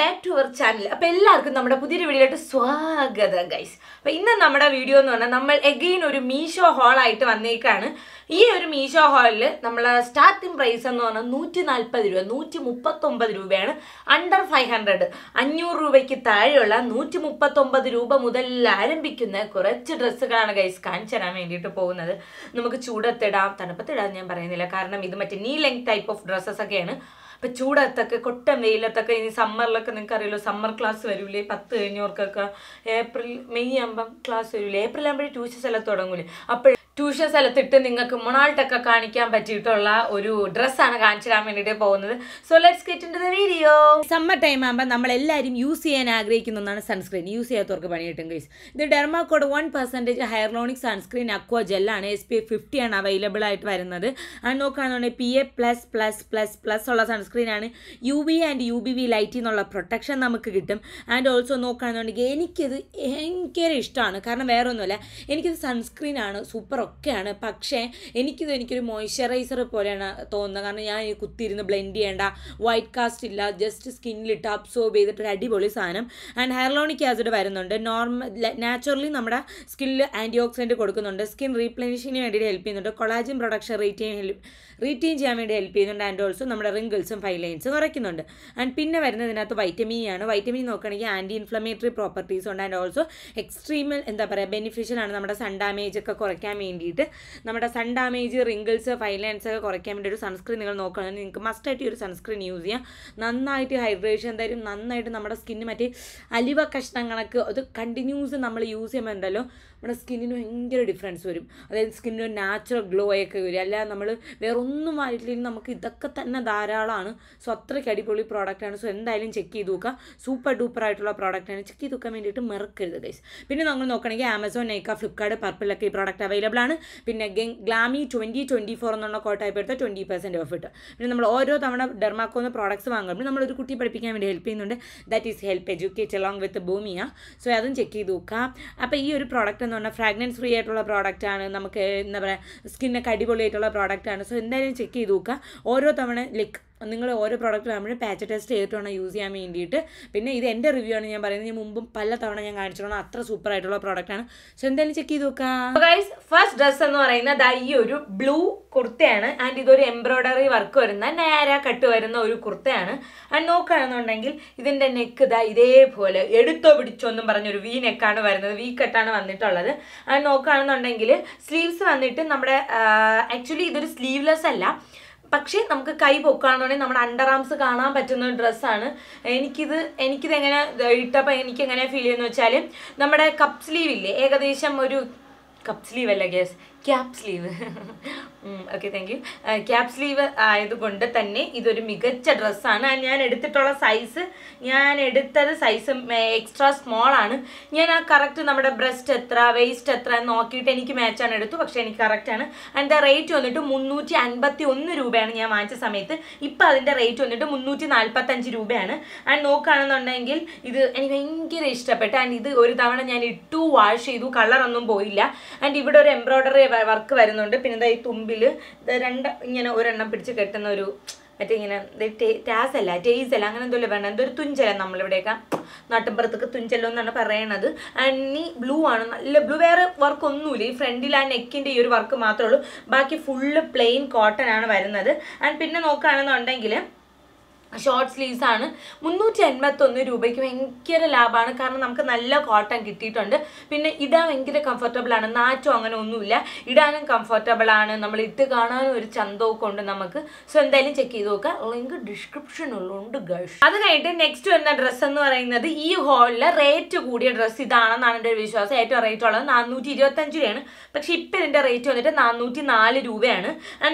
back to our channel അപ്പോൾ എല്ലാവർക്കും നമ്മുടെ പുതിയൊരു വീഡിയോയിലോട്ട് സ്വാഗതം ഗൈസ് അപ്പോൾ ഇന്ന് നമ്മുടെ വീഡിയോ എന്ന് പറഞ്ഞാൽ നമ്മൾ എഗെയിൻ ഒരു മീഷോ ഹോളായിട്ട് വന്നേക്കാണ് ഈ ഒരു മീഷോ ഹാളിൽ നമ്മളെ സ്റ്റാർട്ടിംഗ് പ്രൈസ് എന്ന് പറഞ്ഞാൽ നൂറ്റി നാൽപ്പത് രൂപ നൂറ്റി മുപ്പത്തൊമ്പത് രൂപയാണ് അണ്ടർ ഫൈവ് ഹൺഡ്രഡ് അഞ്ഞൂറ് രൂപയ്ക്ക് താഴെയുള്ള നൂറ്റി മുപ്പത്തൊമ്പത് രൂപ മുതൽ ആരംഭിക്കുന്ന കുറച്ച് ഡ്രസ്സുകളാണ് ഗൈസ് കാണിച്ചു തരാൻ വേണ്ടിയിട്ട് പോകുന്നത് നമുക്ക് ചൂടത്തിടാം തണുപ്പത്തിടാം ഞാൻ പറയുന്നില്ല കാരണം ഇത് മറ്റേ നീ ലെങ് ടൈപ്പ് ഓഫ് ഡ്രസ്സസ് ഒക്കെയാണ് ഇപ്പം ചൂടത്തൊക്കെ കൊട്ടൻ വെയിലത്തൊക്കെ ഇനി സമ്മറിലൊക്കെ നിങ്ങൾക്ക് അറിയാലോ സമ്മർ ക്ലാസ് വരൂലേ പത്ത് കഴിഞ്ഞവർക്കൊക്കെ ഏപ്രിൽ മെയ് ആകുമ്പം ക്ലാസ് വരൂലേ ഏപ്രിൽ ആകുമ്പോഴേ ട്യൂഷൻസ് എല്ലാം തുടങ്ങൂലേ അപ്പോൾ ട്യൂഷൻ സ്ഥലത്തിട്ട് നിങ്ങൾക്ക് മൊണാൾട്ടൊക്കെ കാണിക്കാൻ പറ്റിയിട്ടുള്ള ഒരു ഡ്രസ്സാണ് കാണിച്ചിടാൻ വേണ്ടിയിട്ട് പോകുന്നത് so let's get in video summer time ആകുമ്പോൾ നമ്മൾ എല്ലാവരും യൂസ് ചെയ്യാൻ ആഗ്രഹിക്കുന്ന ഒന്നാണ് സൺസ്ക്രീൻ യൂസ് ചെയ്യാത്തവർക്ക് പണിയിട്ടും ഗൈസ് ഇത് ഡെർമാക്കോഡ് one percentage hyaluronic sunscreen aqua ജെല്ലാണ് എസ് പി എഫ് ഫിഫ്റ്റിയാണ് അവൈലബിൾ ആയിട്ട് വരുന്നത് അത് നോക്കുകയാണെന്നുണ്ടെങ്കിൽ P A plus plus plus plus ഉള്ള സൺസ്ക്രീനാണ് U V and U B V ലൈറ്റിൽ നിന്നുള്ള പ്രൊട്ടക്ഷൻ നമുക്ക് കിട്ടും ആൻഡ് ഓൾസോ നോക്കുകയാണെന്നുണ്ടെങ്കിൽ എനിക്കിത് ഭയങ്കര ഇഷ്ടമാണ് കാരണം വേറൊന്നുമല്ല എനിക്കിത് സൺസ്ക്രീനാണ് സൂപ്പർ ഒക്കെയാണ് പക്ഷേ എനിക്കിത് എനിക്കൊരു മോയ്സ്ചറൈസർ പോലെയാണ് തോന്നുന്നത് കാരണം ഞാൻ കുത്തിയിരുന്ന് ബ്ലെൻഡ് ചെയ്യേണ്ട വൈറ്റ് കാസ്റ്റ് ഇല്ല ജസ്റ്റ് സ്കിന്നിലിട്ട് അബ്സോർബ് ചെയ്തിട്ട് ഒരു അടിപൊളി സാധനം ആൻഡ് ഹെയർലോണിക് ആസിഡ് വരുന്നുണ്ട് നോർമൽ നാച്ചുറലി നമ്മുടെ സ്കിന്നിൽ ആൻറ്റി ഓക്സിഡൻറ്റ് കൊടുക്കുന്നുണ്ട് സ്കിൻ റീപ്ലനിഷിന് വേണ്ടിയിട്ട് ഹെൽപ്പ് ചെയ്യുന്നുണ്ട് കൊളാജിൻ പ്രൊഡക്ഷൻ റീറ്റെയിൻ ചെയ്യാൻ റീറ്റെയിൻ ചെയ്യാൻ വേണ്ടി ഹെൽപ്പ് ചെയ്യുന്നുണ്ട് ആൻഡ് ഓൾസോ നമ്മുടെ റിങ്കിൾസും ഫൈലൈൻസും കുറയ്ക്കുന്നുണ്ട് ആൻഡ് പിന്നെ വരുന്നതിനകത്ത് വൈറ്റമിൻ ആണ് വൈറ്റമിൻ നോക്കുകയാണെങ്കിൽ ആൻറ്റി ഇൻഫ്ലമേറ്ററി പ്രോപ്പർട്ടീസ് ഉണ്ട് ആൻഡ് ഓൾസോ എക്സ്ട്രീമൽ എന്താ പറയുക ബെനിഫിഷ്യൽ ആണ് നമ്മുടെ സൺ ഡാമേജ് ഒക്കെ കുറയ്ക്കാൻ വേണ്ടി വേണ്ടിയിട്ട് നമ്മുടെ സൺ ഡാമേജ് റിങ്കിൾസ് ഫൈലൻസ് ഒക്കെ കുറയ്ക്കാൻ വേണ്ടി ഒരു സൺസ്ക്രീൻ നിങ്ങൾ നോക്കുകയാണെങ്കിൽ നിങ്ങൾക്ക് മസ്റ്റായിട്ട് ഈ ഒരു സൺസ്ക്രീൻ യൂസ് ചെയ്യാം നന്നായിട്ട് ഹൈഡ്രേഷൻ തരും നന്നായിട്ട് നമ്മുടെ സ്കിന്ന് മറ്റേ അലിവ കഷ്ണങ്ങൾക്ക് അത് കണ്ടിന്യൂസ് നമ്മൾ യൂസ് ചെയ്യുമ്പോൾ എന്തായാലും നമ്മുടെ സ്കിന്നിന് ഭയങ്കര ഡിഫറൻസ് വരും അതായത് സ്കിന്നിന് ഒരു നാച്ചുറൽ ഗ്ലോ ഒക്കെ വരും അല്ലാതെ നമ്മൾ വേറെ ഒന്നും മാറിയിട്ടില്ലെങ്കിൽ നമുക്ക് ഇതൊക്കെ തന്നെ ധാരാളമാണ് സോ അത്രയ്ക്ക് അടിപൊളി പ്രോഡക്റ്റാണ് സോ എന്തായാലും ചെക്ക് ചെയ്ത് നോക്കുക സൂപ്പർ ഡൂപ്പർ ആയിട്ടുള്ള പ്രോഡക്റ്റാണ് ചെക്ക് ചെയ്ത് നോക്കാൻ വേണ്ടിയിട്ട് മറക്കരുത് ഗൈസ് പിന്നെ നമ്മൾ നോക്കണമെങ്കിൽ ആമസോൺ നൈക്ക ഫ്ലിപ്കാർട്ട് പർപ്പിളൊക്കെ ഈ പ്രോഡക്റ്റ് അവൈലബിൾ ആണ് പിന്നെ ഗ്ലാമി ട്വൻറ്റി ട്വൻറ്റി ഫോർ എന്നുള്ള കോട്ട ടൈപ്പ് എടുത്താൽ ട്വൻറ്റി പെർസെൻറ്റ് ഓഫ് ഇട്ട് പിന്നെ നമ്മൾ ഓരോ തവണ ഡെർമാക്കോന്ന് പ്രോഡക്ട്സ് വാങ്ങുമ്പോൾ നമ്മളൊരു കുട്ടി പഠിപ്പിക്കാൻ വേണ്ടി ഹെൽപ്പ് ചെയ്യുന്നുണ്ട് that is help educate along with ഭൂമിയ സോ അതും ചെക്ക് ചെയ്ത് നോക്കുക അപ്പോൾ ഈ ഒരു പ്രോഡക്റ്റ് എന്ന് പറഞ്ഞാൽ ഫ്രാഗ്രൻസ് ഫ്രീ ആയിട്ടുള്ള പ്രോഡക്റ്റാണ് നമുക്ക് എന്താ പറയുക സ്കിന്നൊക്കെ അടിപൊളിയായിട്ടുള്ള പ്രോഡക്റ്റാണ് സോ എന്തായാലും ചെക്ക് ചെയ്ത് നോക്കുക ഓരോ തവണ ലൈക്ക് നിങ്ങൾ ഓരോ പ്രോഡക്റ്റ് തമ്മിൽ പാച്ച് ടെസ്റ്റ് ചെയ്തിട്ട് വേണം യൂസ് ചെയ്യാൻ വേണ്ടിയിട്ട് പിന്നെ ഇത് എൻ്റെ റിവ്യൂ ആണ് ഞാൻ പറയുന്നത് ഞാൻ മുമ്പും പല തവണ ഞാൻ കാണിച്ചിട്ടുണ്ട് അത്ര സൂപ്പർ ആയിട്ടുള്ള പ്രോഡക്റ്റ് ആണ് സോ എന്തായാലും ചെക്ക് ചെയ്ത് നോക്കാം ഗൈസ് ഫസ്റ്റ് ഡ്രസ്സ് എന്ന് പറയുന്നത് ഈ ഒരു ബ്ലൂ കുർത്തയാണ് ആൻഡ് ഇതൊരു എംബ്രോയ്ഡറി വർക്ക് വരുന്ന നേര കട്ട് വരുന്ന ഒരു കുർത്തയാണ് ആൻഡ് നോക്കുകയാണെന്നുണ്ടെങ്കിൽ ഇതിൻ്റെ നെക്ക് ഇതാ ഇതേപോലെ എടുത്തോ പിടിച്ചോ എന്നും പറഞ്ഞൊരു വി നെക്കാണ് വരുന്നത് വി കട്ടാണ് വന്നിട്ടുള്ളത് ആൻഡ് നോക്കുകയാണെന്നുണ്ടെങ്കിൽ സ്ലീവ്സ് വന്നിട്ട് നമ്മുടെ ആക്ച്വലി ഇതൊരു സ്ലീവ്ലെസ് അല്ല പക്ഷേ നമുക്ക് കൈ പൊക്കുകയാണെന്നുണ്ടെങ്കിൽ നമ്മുടെ അണ്ടർ ആംസ് കാണാൻ പറ്റുന്ന ഡ്രസ്സാണ് എനിക്കിത് എനിക്കിത് എങ്ങനെ ഇട്ടപ്പോൾ എനിക്ക് എങ്ങനെ ഫീൽ ചെയ്യുന്നു വെച്ചാൽ നമ്മുടെ കപ്പ് സ്ലീവ് ഇല്ലേ ഏകദേശം ഒരു കപ്പ് സ്ലീവ് അല്ല ഗ്യാസ് cap sleeve okay thank you cap sleeve ആയതുകൊണ്ട് തന്നെ ഇതൊരു മികച്ച ഡ്രസ്സാണ് ഞാൻ എടുത്തിട്ടുള്ള സൈസ് ഞാൻ എടുത്തത് സൈസ് എക്സ്ട്രാ സ്മോൾ ആണ് ഞാൻ ആ കറക്റ്റ് നമ്മുടെ ബ്രസ്റ്റ് എത്ര വെയ്സ്റ്റ് എത്ര നോക്കിയിട്ട് എനിക്ക് മാച്ചാണ് എടുത്തു പക്ഷേ എനിക്ക് കറക്റ്റാണ് അതിൻ്റെ റേറ്റ് വന്നിട്ട് മുന്നൂറ്റി അൻപത്തി ഒന്ന് രൂപയാണ് ഞാൻ വാങ്ങിച്ച സമയത്ത് ഇപ്പം അതിൻ്റെ റേറ്റ് വന്നിട്ട് മുന്നൂറ്റി നാൽപ്പത്തഞ്ച് രൂപയാണ് ആൻഡ് നോക്കുകയാണെന്നുണ്ടെങ്കിൽ ഇത് എനിക്ക് ഭയങ്കര ഇഷ്ടപ്പെട്ടു ആൻഡ് ഇത് ഒരു തവണ ഞാൻ ഇട്ടു വാഷ് ചെയ്തു കളറൊന്നും പോയില്ല ആൻഡ് ഇവിടെ ഒരു എംബ്രോയ്ഡറി വർക്ക് വരുന്നുണ്ട് പിന്നെ ഈ തുമ്പിൽ രണ്ട് ഇങ്ങനെ ഒരെണ്ണം പിടിച്ച് കെട്ടുന്ന ഒരു മറ്റേ ഇങ്ങനെ ടാസ് അല്ല ടേസ് അല്ല അങ്ങനെ എന്തോ വേണ്ട ഒരു തുഞ്ചല നമ്മളിവിടെയൊക്കെ നാട്ടിൻപുറത്തൊക്കെ തുഞ്ചല്ലോ എന്നാണ് പറയണത് ആൻഡ് ബ്ലൂ ആണ് നല്ല ബ്ലൂ വേറെ വർക്ക് ഒന്നുമില്ല ഈ ഫ്രണ്ടിൽ ആ നെക്കിൻ്റെ ഈ ഒരു വർക്ക് മാത്രമേ ഉള്ളൂ ബാക്കി ഫുള്ള് പ്ലെയിൻ കോട്ടൺ ആണ് വരുന്നത് ആൻഡ് പിന്നെ നോക്കുകയാണെന്നുണ്ടെങ്കിൽ ഷോർട്ട് സ്ലീവ്സ് ആണ് മുന്നൂറ്റി എൺപത്തൊന്ന് രൂപയ്ക്ക് ഭയങ്കര ലാഭമാണ് കാരണം നമുക്ക് നല്ല കോട്ടൺ കിട്ടിയിട്ടുണ്ട് പിന്നെ ഇടാൻ ഭയങ്കര കംഫർട്ടബിൾ ആണ് നാറ്റോ അങ്ങനെ ഒന്നുമില്ല ഇടാനും കംഫർട്ടബിൾ ആണ് നമ്മൾ ഇട്ട് കാണാനും ഒരു ചന്തമൊക്കെ ഉണ്ട് നമുക്ക് സോ എന്തായാലും ചെക്ക് ചെയ്ത് നോക്കുക ലിങ്ക് ഡിസ്ക്രിപ്ഷനിലുണ്ട് ഗേൾസ് അത് കഴിഞ്ഞിട്ട് നെക്സ്റ്റ് വരുന്ന ഡ്രസ്സ് എന്ന് പറയുന്നത് ഈ ഹോളിലെ റേറ്റ് കൂടിയ ഡ്രസ്സ് ഇതാണെന്നാണ് എൻ്റെ ഒരു വിശ്വാസം ഏറ്റവും റേറ്റ് ഉള്ളത് നാനൂറ്റി ഇരുപത്തഞ്ച് രൂപയാണ് പക്ഷെ ഇപ്പം ഇതിൻ്റെ റേറ്റ് വന്നിട്ട് നാനൂറ്റി നാല് രൂപയാണ്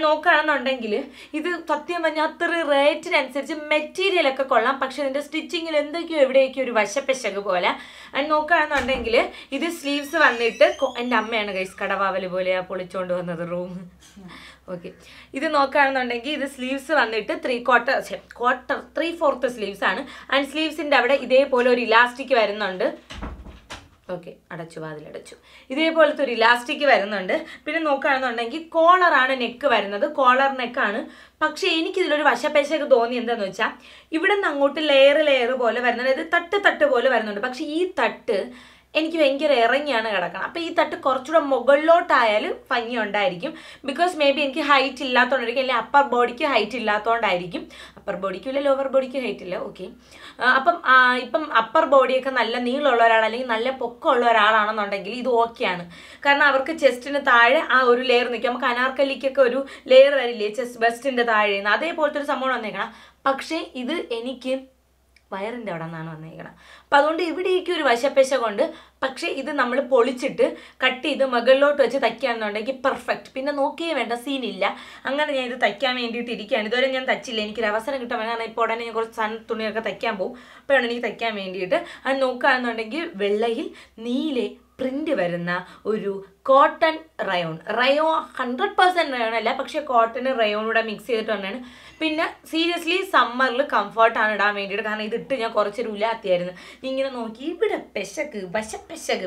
നോക്കുകയാണെന്നുണ്ടെങ്കിൽ ഇത് സത്യം പറഞ്ഞാൽ അത്ര റേറ്റിനനുസരിച്ച് മെറ്റീരിയൽ ഒക്കെ കൊള്ളാം പക്ഷെ ഇതിൻ്റെ സ്റ്റിച്ചിങ്ങിൽ എന്തൊക്കെയോ എവിടെയൊക്കെയോ ഒരു വശപ്പശക് പോലെ ആൻഡ് നോക്കുകയാണെന്നുണ്ടെങ്കിൽ ഇത് സ്ലീവ്സ് വന്നിട്ട് എൻ്റെ അമ്മയാണ് കൈസ് കടവാവൽ പോലെയാ പൊളിച്ചുകൊണ്ട് വന്നത് റൂം ഓക്കെ ഇത് നോക്കുകയാണെന്നുണ്ടെങ്കിൽ ഇത് സ്ലീവ്സ് വന്നിട്ട് three quarter quarter three fourth sleeves ആണ് ആൻഡ് സ്ലീവ്സിൻ്റെ അവിടെ ഇതേപോലെ ഒരു ഇലാസ്റ്റിക് വരുന്നുണ്ട് ഓക്കെ അടച്ചു വാതിലടച്ചു ഇതേപോലത്തെ ഒരു ഇലാസ്റ്റിക് വരുന്നുണ്ട് പിന്നെ നോക്കുകയാണെന്നുണ്ടെങ്കിൽ കോളറാണ് നെക്ക് വരുന്നത് കോളർ നെക്കാണ് പക്ഷേ എനിക്കിതിലൊരു വശപ്പേശയൊക്കെ തോന്നി എന്താന്ന് വെച്ചാൽ ഇവിടെ നിന്ന് അങ്ങോട്ട് ലെയർ ലെയർ പോലെ വരുന്നുണ്ട് അതായത് തട്ട് തട്ട് പോലെ വരുന്നുണ്ട് പക്ഷേ ഈ തട്ട് എനിക്ക് ഭയങ്കര ഇറങ്ങിയാണ് കിടക്കണം അപ്പോൾ ഈ തട്ട് കുറച്ചുകൂടെ മുകളിലോട്ടായാലും ഭംഗി ഉണ്ടായിരിക്കും ബിക്കോസ് മേ ബി എനിക്ക് ഹൈറ്റ് ഇല്ലാത്തതുകൊണ്ടായിരിക്കും അല്ലെങ്കിൽ അപ്പർ ബോഡിക്ക് ഹൈറ്റ് ഇല്ലാത്തതുകൊണ്ടായിരിക്കും അപ്പർ ബോഡിക്കും ഇല്ല ലോവർ ബോഡിക്കും ഹൈറ്റ് ഇല്ല ഓക്കെ അപ്പം ഇപ്പം അപ്പർ ബോഡിയൊക്കെ നല്ല നീളമുള്ള ഒരാൾ അല്ലെങ്കിൽ നല്ല പൊക്കമുള്ള ഒരാളാണെന്നുണ്ടെങ്കിൽ ഇത് ഓക്കെയാണ് കാരണം അവർക്ക് ചെസ്റ്റിന് താഴെ ആ ഒരു ലെയർ നിൽക്കും നമുക്ക് അനാർക്കലിക്കൊക്കെ ഒരു ലെയർ വരില്ലേ ചെസ്റ്റ് ബെസ്റ്റിൻ്റെ താഴെ അതേപോലത്തെ ഒരു സംഭവം വന്നേക്കണം പക്ഷേ ഇത് എനിക്ക് വയറിൻ്റെ അവിടെ നിന്നാണ് വന്നേക്കണം അപ്പം അതുകൊണ്ട് ഇവിടെയൊക്കെ ഒരു വശപ്പശ കൊണ്ട് പക്ഷേ ഇത് നമ്മൾ പൊളിച്ചിട്ട് കട്ട് ചെയ്ത് മുകളിലോട്ട് വെച്ച് തയ്ക്കുകയാണെന്നുണ്ടെങ്കിൽ പെർഫെക്റ്റ് പിന്നെ നോക്കിയേ വേണ്ട സീനില്ല അങ്ങനെ ഞാൻ ഇത് തയ്ക്കാൻ വേണ്ടിയിട്ട് ഇരിക്കുകയാണ് ഇതുവരെ ഞാൻ തച്ചില്ല എനിക്കൊരു അവസരം കിട്ടാൻ കാരണം ഇപ്പോൾ ഉടനെ ഞാൻ കുറച്ച് സൺ തുണിയൊക്കെ തയ്ക്കാൻ പോകും അപ്പോഴാണ് എനിക്ക് തയ്ക്കാൻ വേണ്ടിയിട്ട് അത് നോക്കുകയാണെന്നുണ്ടെങ്കിൽ വെള്ളയിൽ നീലെ പ്രിൻ്റ് വരുന്ന ഒരു cotton rayon rayon hundred percent rayon അല്ല പക്ഷേ കോട്ടൺ റയോണൂടെ മിക്സ് ചെയ്തിട്ട് വന്നാണ് പിന്നെ സീരിയസ്ലി സമ്മറിൽ കംഫർട്ടാണ് ഇടാൻ വേണ്ടിയിട്ട് കാരണം ഇതിട്ട് ഞാൻ കുറച്ച് ഉലാത്തിയായിരുന്നു ഇങ്ങനെ നോക്കി ഇവിടെ പെശക്ക് പശ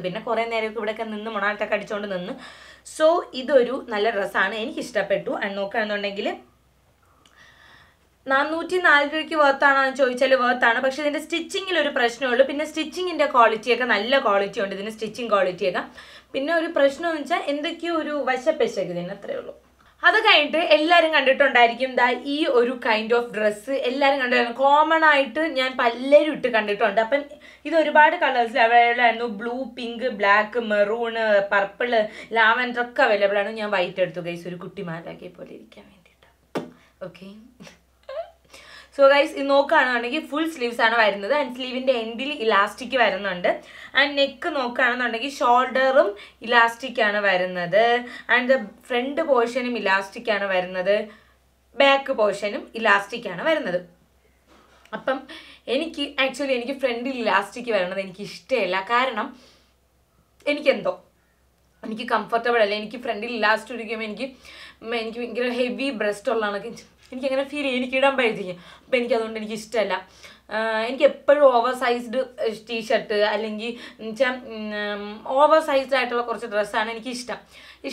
പിന്നെ കുറേ നേരമൊക്കെ ഇവിടെയൊക്കെ നിന്ന് മണാലത്തൊക്കെ അടിച്ചുകൊണ്ട് നിന്ന് സോ ഇതൊരു നല്ല ഡ്രസ്സാണ് എനിക്ക് ഇഷ്ടപ്പെട്ടു ആൻഡ് നോക്കുകയാണെന്നുണ്ടെങ്കിൽ നാനൂറ്റി നാല് രൂപയ്ക്ക് വേർത്താണോ ചോദിച്ചാൽ വേർത്താണ് പക്ഷേ ഇതിൻ്റെ സ്റ്റിച്ചിങ്ങിൽ ഒരു പ്രശ്നമുള്ളൂ പിന്നെ സ്റ്റിച്ചിങ്ങിൻ്റെ ക്വാളിറ്റിയൊക്കെ നല്ല ക്വാളിറ്റി ഉണ്ട് ഇതിന് സ്റ്റിച്ചിങ് ക്വാളിറ്റിയൊക്കെ പിന്നെ ഒരു പ്രശ്നം എന്ന് വെച്ചാൽ എന്തൊക്കെയോ ഒരു വശപ്പെശക്ക് ഇതിന് അത്രയേ ഉള്ളൂ അത് കഴിഞ്ഞിട്ട് എല്ലാവരും കണ്ടിട്ടുണ്ടായിരിക്കും ദാ ഈ ഒരു കൈൻഡ് ഓഫ് ഡ്രസ്സ് എല്ലാവരും കണ്ടിട്ടുണ്ട് കോമൺ ആയിട്ട് ഞാൻ പലരും ഇട്ട് കണ്ടിട്ടുണ്ട് അപ്പം ഇത് ഒരുപാട് കളേഴ്സിൽ അവൈലബിൾ ആയിരുന്നു blue pink black maroon purple lavender ഒക്കെ അവൈലബിൾ ആണ് ഞാൻ വൈറ്റ് എടുത്തു കൈസ് ഒരു കുട്ടി പോലെ ഇരിക്കാൻ വേണ്ടിയിട്ട് ഓക്കെ സോ ഗൈസ് ഇത് നോക്കുകയാണെന്നുണ്ടെങ്കിൽ ഫുൾ സ്ലീവ്സ് ആണ് വരുന്നത് ആൻഡ് സ്ലീവിൻ്റെ എൻഡിൽ ഇലാസ്റ്റിക് വരുന്നുണ്ട് ആൻഡ് നെക്ക് നോക്കുകയാണെന്നുണ്ടെങ്കിൽ ഷോൾഡറും ഇലാസ്റ്റിക് ആണ് വരുന്നത് ആൻഡ് ഫ്രണ്ട് പോർഷനും ഇലാസ്റ്റിക് ആണ് വരുന്നത് ബാക്ക് പോർഷനും ഇലാസ്റ്റിക് ആണ് വരുന്നത് അപ്പം എനിക്ക് ആക്ച്വലി എനിക്ക് ഫ്രണ്ടിൽ ഇലാസ്റ്റിക് വരണത് എനിക്ക് ഇഷ്ടമല്ല കാരണം എനിക്കെന്തോ എനിക്ക് കംഫർട്ടബിൾ അല്ല എനിക്ക് ഫ്രണ്ടിൽ ഇലാസ്റ്റിക് ഇരിക്കുമ്പോൾ എനിക്ക് എനിക്ക് ഭയങ്കര ഹെവി ബ്രസ്റ്റ് ഉള്ളതാണ് എനിക്കങ്ങനെ ഫീൽ ചെയ്യും എനിക്ക് ഇടാൻ പഴുതിക്കും അപ്പോൾ എനിക്കതുകൊണ്ട് എനിക്ക് ഇഷ്ടമല്ല എനിക്ക് എപ്പോഴും ഓവർ സൈസ്ഡ് ടീഷർട്ട് അല്ലെങ്കിൽ വെച്ചാൽ ഓവർ സൈസ്ഡ് ആയിട്ടുള്ള കുറച്ച് ഡ്രസ്സാണ് ഇഷ്ടം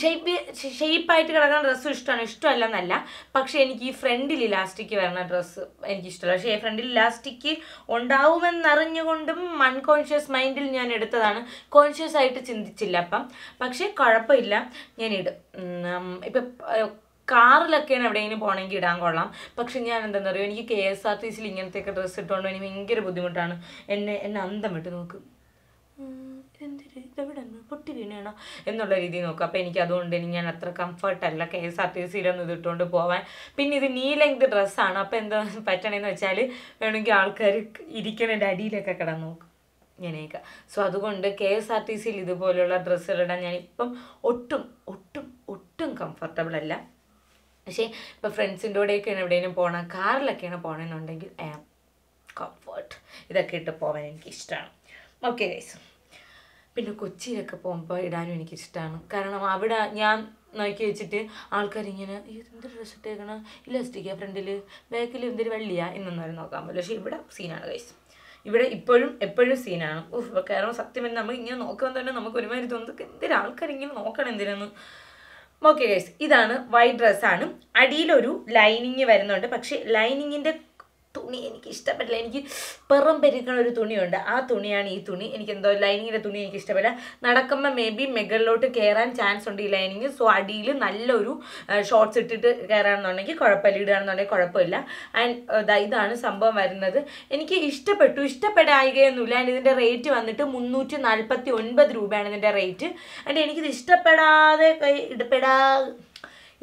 ഷേപ്പ് ഷെയ്പ്പായിട്ട് കിടക്കുന്ന ഡ്രസ്സും ഇഷ്ടമാണ് ഇഷ്ടമല്ല എന്നല്ല പക്ഷേ എനിക്ക് ഈ ഫ്രണ്ടിൽ ഇലാസ്റ്റിക് വരുന്ന ഡ്രസ്സ് എനിക്കിഷ്ടമല്ല പക്ഷേ ഫ്രണ്ടിൽ ഇലാസ്റ്റിക് ഉണ്ടാവുമെന്നറിഞ്ഞുകൊണ്ടും അൺകോൺഷ്യസ് മൈൻഡിൽ ഞാൻ എടുത്തതാണ് കോൺഷ്യസ് ആയിട്ട് ചിന്തിച്ചില്ല അപ്പം പക്ഷേ കുഴപ്പമില്ല ഞാനിടും ഇപ്പം കാറിലൊക്കെയാണ് എവിടെയെങ്കിലും പോകണമെങ്കിൽ ഇടാൻ കൊള്ളാം പക്ഷെ ഞാൻ എന്താണെന്ന് അറിയോ എനിക്ക് കെ എസ് ആർ ടി സിയിൽ ഒക്കെ ഡ്രസ്സ് ഇട്ടുകൊണ്ട് എനിക്ക് ഭയങ്കര ബുദ്ധിമുട്ടാണ് എന്നെ എന്നെ അന്തം വിട്ട് നോക്ക് പൊട്ടി വീണാണോ എന്നുള്ള രീതിയിൽ നോക്കും അപ്പോൾ എനിക്ക് അതുകൊണ്ട് ഇനി ഞാൻ അത്ര കംഫർട്ടല്ല കെ എസ് ആർ ടി സിയിലൊന്നും ഇതിട്ടുകൊണ്ട് പോവാൻ പിന്നെ ഇത് നീ ലെങ്ത് ഡ്രസ്സാണ് അപ്പോൾ എന്താ പറ്റണേന്ന് വെച്ചാൽ വേണമെങ്കിൽ ആൾക്കാർ ഇരിക്കണതിൻ്റെ അടിയിലൊക്കെ കിടന്ന് നോക്കും ഇങ്ങനെയൊക്കെ സോ അതുകൊണ്ട് കെ എസ് ആർ ടി സിയിൽ ഇതുപോലെയുള്ള ഡ്രസ്സുകളിടാൻ ഞാനിപ്പം ഒട്ടും ഒട്ടും ഒട്ടും കംഫർട്ടബിൾ അല്ല പക്ഷേ ഇപ്പോൾ ഫ്രണ്ട്സിൻ്റെ കൂടെയൊക്കെയാണ് എവിടെയെങ്കിലും പോകണം കാറിലൊക്കെയാണ് പോകണമെന്നുണ്ടെങ്കിൽ ഐ ആം കംഫർട്ട് ഇതൊക്കെ ഇട്ട് പോകാൻ എനിക്ക് ഇഷ്ടമാണ് ഓക്കെ ഗൈസ് പിന്നെ കൊച്ചിയിലൊക്കെ പോകുമ്പോൾ ഇടാനും എനിക്കിഷ്ടമാണ് കാരണം അവിടെ ഞാൻ നോക്കി വെച്ചിട്ട് ആൾക്കാരിങ്ങനെ എന്തൊരു ഡ്രസ്സ് ഇല്ല സ്റ്റിക്ക ഫ്രണ്ടിൽ ബാക്കിൽ എന്തൊരു വെള്ളിയാ എന്നൊന്നും നോക്കാൻ പറ്റില്ല പക്ഷേ ഇവിടെ സീനാണ് ഗൈസ് ഇവിടെ ഇപ്പോഴും എപ്പോഴും സീനാണ് ഓഹ് കാരണം സത്യം നമ്മൾ ഇങ്ങനെ നോക്കുമ്പോൾ തന്നെ നമുക്ക് ഒരുമാതിരി തോന്നുന്നു എന്തൊരു ആൾക്കാരിങ്ങനെ നോക്കണം എന്തിനാന്ന് ഓക്കെ ഗൈസ് ഇതാണ് വൈറ്റ് ഡ്രസ്സാണ് അടിയിലൊരു ലൈനിങ് വരുന്നുണ്ട് പക്ഷേ ലൈനിങ്ങിൻ്റെ തുണി എനിക്ക് ഇഷ്ടപ്പെട്ടില്ല എനിക്ക് പെറും പെരുക്കണ ഒരു തുണിയുണ്ട് ആ തുണിയാണ് ഈ തുണി എനിക്ക് എന്തോ ലൈനിങ്ങിൻ്റെ തുണി എനിക്ക് ഇഷ്ടപ്പെടില്ല നടക്കുമ്പോൾ മേ ബി മുകളിലോട്ട് കയറാൻ ചാൻസ് ഉണ്ട് ഈ ലൈനിങ് സോ അടിയിൽ നല്ലൊരു ഷോർട്ട്സ് ഇട്ടിട്ട് കയറാണെന്നുണ്ടെങ്കിൽ കുഴപ്പമില്ല ഇടുകയാണെന്നുണ്ടെങ്കിൽ കുഴപ്പമില്ല ആൻഡ് ഇതാണ് സംഭവം വരുന്നത് എനിക്ക് ഇഷ്ടപ്പെട്ടു ഇഷ്ടപ്പെടായികയൊന്നുമില്ല ആൻഡ് ഇതിൻ്റെ റേറ്റ് വന്നിട്ട് മുന്നൂറ്റി നാൽപ്പത്തി ഒൻപത് രൂപയാണ് ഇതിൻ്റെ റേറ്റ് ആൻഡ് എനിക്കിത് ഇഷ്ടപ്പെടാതെ ഇടപെടാ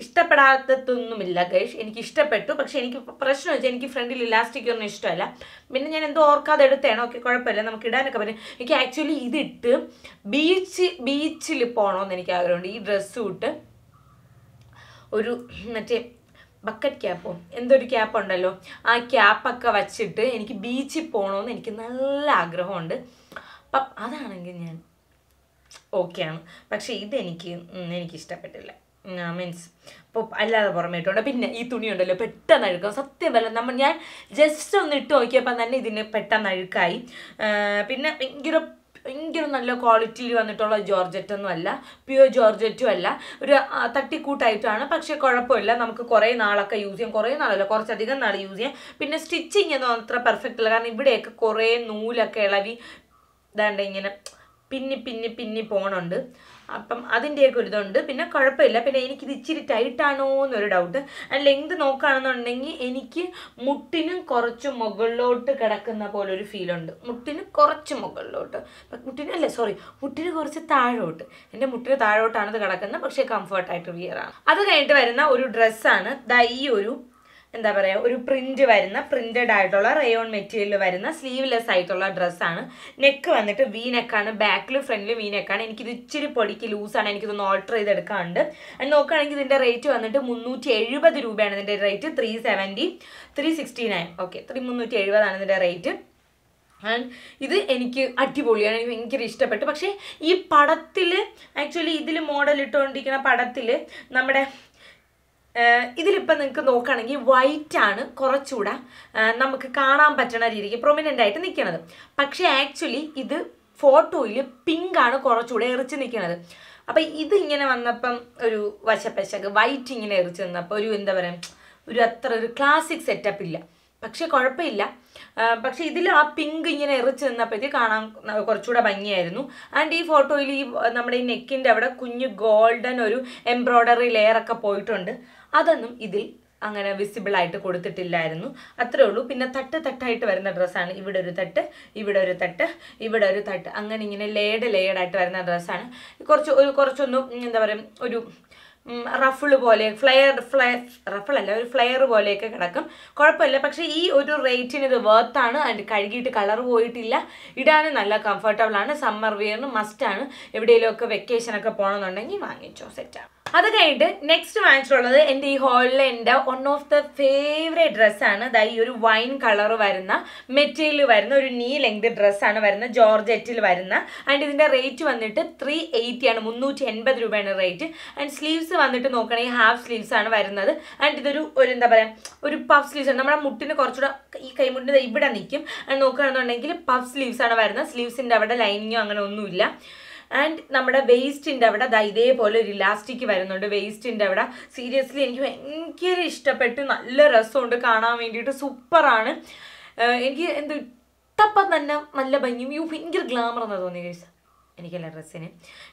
ഇഷ്ടപ്പെടാത്തതൊന്നുമില്ല ഗൈഷ് എനിക്ക് ഇഷ്ടപ്പെട്ടു പക്ഷെ എനിക്ക് പ്രശ്നം വെച്ചാൽ എനിക്ക് ഫ്രണ്ടിൽ ഇലാസ്റ്റിക് ഒന്നും ഇഷ്ടമല്ല പിന്നെ ഞാൻ എന്തോ ഓർക്കാതെ എടുത്തേണോ ഓക്കെ കുഴപ്പമില്ല നമുക്ക് ഇടാനൊക്കെ പറ്റും എനിക്ക് ആക്ച്വലി ഇതിട്ട് ബീച്ച് ബീച്ചിൽ പോകണമെന്ന് എനിക്ക് ആഗ്രഹമുണ്ട് ഈ ഡ്രസ്സ് ഇട്ട് ഒരു മറ്റേ ബക്കറ്റ് ക്യാപ്പോ എന്തൊരു ക്യാപ്പ് ഉണ്ടല്ലോ ആ ക്യാപ്പൊക്കെ വച്ചിട്ട് എനിക്ക് ബീച്ചിൽ പോകണമെന്ന് എനിക്ക് നല്ല ആഗ്രഹമുണ്ട് അപ്പം അതാണെങ്കിൽ ഞാൻ ഓക്കെയാണ് പക്ഷേ ഇതെനിക്ക് എനിക്കിഷ്ടപ്പെട്ടില്ല മീൻസ് ഇപ്പോൾ അല്ലാതെ പുറമേട്ടുണ്ട് പിന്നെ ഈ തുണി ഉണ്ടല്ലോ പെട്ടെന്ന് അഴുക്കും സത്യം വല്ല നമ്മൾ ഞാൻ ജസ്റ്റ് ഒന്ന് ഇട്ട് നോക്കിയപ്പോൾ തന്നെ ഇതിന് പെട്ടെന്ന് അഴുക്കായി പിന്നെ ഭയങ്കര ഭയങ്കര നല്ല ക്വാളിറ്റിയിൽ വന്നിട്ടുള്ള ജോർജറ്റ് ഒന്നും അല്ല പ്യുവർ ജോർജറ്റും അല്ല ഒരു തട്ടിക്കൂട്ടായിട്ടാണ് പക്ഷേ കുഴപ്പമില്ല നമുക്ക് കുറേ നാളൊക്കെ യൂസ് ചെയ്യാം കുറേ നാളല്ല കുറച്ചധികം നാൾ യൂസ് ചെയ്യാം പിന്നെ സ്റ്റിച്ചിങ് ഒന്നും അത്ര പെർഫെക്റ്റ് അല്ല കാരണം ഇവിടെയൊക്കെ കുറേ നൂലൊക്കെ ഇളവി ഇതാണ്ട് ഇങ്ങനെ പിന്നി പിന്നി പിന്നി പോകണുണ്ട് അപ്പം അതിൻ്റെയൊക്കെ ഒരു ഇതുണ്ട് പിന്നെ കുഴപ്പമില്ല പിന്നെ എനിക്കിത് ഇച്ചിരി ടൈറ്റാണോ എന്നൊരു ഡൗട്ട് ലെങ്ത് നോക്കുകയാണെന്നുണ്ടെങ്കിൽ എനിക്ക് മുട്ടിനും കുറച്ച് മുകളിലോട്ട് കിടക്കുന്ന പോലെ ഒരു ഫീലുണ്ട് മുട്ടിന് കുറച്ച് മുകളിലോട്ട് മുട്ടിന് സോറി മുട്ടിന് കുറച്ച് താഴോട്ട് എൻ്റെ മുട്ടിന് താഴോട്ടാണ് ഇത് കിടക്കുന്നത് പക്ഷേ കംഫർട്ടായിട്ട് വിയറാണ് അത് കഴിഞ്ഞിട്ട് വരുന്ന ഒരു ഡ്രസ്സാണ് ദൈ ഒരു എന്താ പറയുക ഒരു പ്രിന്റ് വരുന്ന പ്രിൻറ്റഡ് ആയിട്ടുള്ള റയോൺ മെറ്റീരിയൽ വരുന്ന സ്ലീവ്ലെസ് ആയിട്ടുള്ള ഡ്രസ്സാണ് നെക്ക് വന്നിട്ട് വി നെക്കാണ് ബാക്കിൽ ഫ്രണ്ടിൽ വി നെക്കാണ് എനിക്കിത് ഇച്ചിരി പൊടിക്ക് ലൂസാണ് എനിക്കിതൊന്ന് ഓൾട്ടർ അത് നോക്കുകയാണെങ്കിൽ ഇതിൻ്റെ റേറ്റ് വന്നിട്ട് മുന്നൂറ്റി എഴുപത് രൂപയാണ് ഇതിൻ്റെ rate three seventy three sixty nine okay three മുന്നൂറ്റി എഴുപതാണ് ഇതിൻ്റെ റേറ്റ് ആൻഡ് ഇത് എനിക്ക് അടിപൊളിയാണ് എനിക്ക് ഭയങ്കര ഇഷ്ടപ്പെട്ടു പക്ഷേ ഈ പടത്തിൽ ആക്ച്വലി ഇതിൽ മോഡൽ ഇട്ടുകൊണ്ടിരിക്കുന്ന പടത്തിൽ നമ്മുടെ ഇതിലിപ്പോൾ നിങ്ങൾക്ക് നോക്കുകയാണെങ്കിൽ വൈറ്റ് ആണ് കുറച്ചുകൂടെ നമുക്ക് കാണാൻ പറ്റണ രീതിക്ക് പ്രൊമിനൻ്റ് ആയിട്ട് നിൽക്കുന്നത് പക്ഷേ ആക്ച്വലി ഇത് ഫോട്ടോയിൽ പിങ്ക് ആണ് കുറച്ചുകൂടെ എറിച്ച് നിൽക്കുന്നത് അപ്പം ഇത് ഇങ്ങനെ വന്നപ്പം ഒരു വശപ്പശക്ക് വൈറ്റ് ഇങ്ങനെ എറിച്ച് നിന്നപ്പോൾ ഒരു എന്താ പറയുക ഒരു അത്ര ഒരു ക്ലാസിക് സെറ്റപ്പ് ഇല്ല പക്ഷേ കുഴപ്പമില്ല പക്ഷേ ഇതിൽ ആ പിങ്ക് ഇങ്ങനെ എറിച്ച് നിന്നപ്പോഴത്തേക്ക് കാണാൻ കുറച്ചുകൂടെ ഭംഗിയായിരുന്നു ആൻഡ് ഈ ഫോട്ടോയിൽ ഈ നമ്മുടെ ഈ നെക്കിൻ്റെ അവിടെ കുഞ്ഞു ഗോൾഡൻ ഒരു എംബ്രോയ്ഡറി ലെയറൊക്കെ പോയിട്ടുണ്ട് അതൊന്നും ഇതിൽ അങ്ങനെ വിസിബിൾ ആയിട്ട് കൊടുത്തിട്ടില്ലായിരുന്നു അത്രേ ഉള്ളൂ പിന്നെ തട്ട് തട്ടായിട്ട് വരുന്ന ഡ്രസ്സാണ് ഇവിടെ ഒരു തട്ട് ഇവിടെ ഒരു തട്ട് ഇവിടെ ഒരു തട്ട് അങ്ങനെ ഇങ്ങനെ ലേഡ് ലേഡായിട്ട് വരുന്ന ഡ്രസ്സാണ് കുറച്ച് ഒരു കുറച്ചൊന്നും എന്താ പറയുക ഒരു റഫിൾ പോലെ ഫ്ലെയർ ഫ്ലയർ റഫിളല്ല ഒരു ഫ്ലെയർ പോലെയൊക്കെ കിടക്കും കുഴപ്പമില്ല പക്ഷേ ഈ ഒരു റേറ്റിന് ഇത് വർത്താണ് അതിൻ്റെ കഴുകിയിട്ട് കളർ പോയിട്ടില്ല ഇടാനും നല്ല കംഫർട്ടബിളാണ് സമ്മർ വിയറിന് മസ്റ്റാണ് എവിടെയെങ്കിലുമൊക്കെ വെക്കേഷനൊക്കെ പോകണമെന്നുണ്ടെങ്കിൽ വാങ്ങിച്ചോ സെറ്റാണ് അത് കഴിഞ്ഞിട്ട് നെക്സ്റ്റ് വാങ്ങിച്ചിട്ടുള്ളത് എൻ്റെ ഈ ഹോളിലെ എൻ്റെ വൺ ഓഫ് ദ ഫേവറേറ്റ് ഡ്രസ്സാണ് ദാ ഈ ഒരു വൈൻ കളർ വരുന്ന മെറ്റീരിയൽ വരുന്ന ഒരു നീ ലെങ്ത് ഡ്രസ്സാണ് വരുന്നത് ജോർജറ്റിൽ വരുന്ന ആൻഡ് ഇതിൻ്റെ റേറ്റ് വന്നിട്ട് ത്രീ ആണ് മുന്നൂറ്റി എൺപത് രൂപയാണ് റേറ്റ് ആൻഡ് സ്ലീവ്സ് വന്നിട്ട് നോക്കുകയാണെങ്കിൽ ഹാഫ് സ്ലീവ്സ് ആണ് വരുന്നത് ആൻഡ് ഇതൊരു ഒരു എന്താ പറയുക ഒരു പഫ് സ്ലീവ്സ് ആണ് നമ്മുടെ മുട്ടിന് കുറച്ചുകൂടെ ഈ കൈമുട്ടിന് ഇവിടെ നിൽക്കും ആൻഡ് നോക്കുകയാണെന്നുണ്ടെങ്കിൽ പഫ് സ്ലീവ്സ് ആണ് വരുന്നത് സ്ലീവ്സിൻ്റെ അവിടെ ലൈനിങ്ങോ അങ്ങനെ ഒന്നുമില്ല ആൻഡ് നമ്മുടെ വേസ്റ്റിൻ്റെ അവിടെ അതാ ഇതേപോലെ ഒരു ഇലാസ്റ്റിക് വരുന്നുണ്ട് വേസ്റ്റിൻ്റെ അവിടെ സീരിയസ്ലി എനിക്ക് ഭയങ്കര ഇഷ്ടപ്പെട്ട് നല്ല രസമുണ്ട് കാണാൻ വേണ്ടിയിട്ട് സൂപ്പറാണ് എനിക്ക് എന്ത് ഇട്ടപ്പം തന്നെ നല്ല ഭംഗിയും യു ഭയങ്കര ഗ്ലാമർ എന്നാണ് തോന്നിയത് എനിക്കല്ല ഡ്രസ്സിന്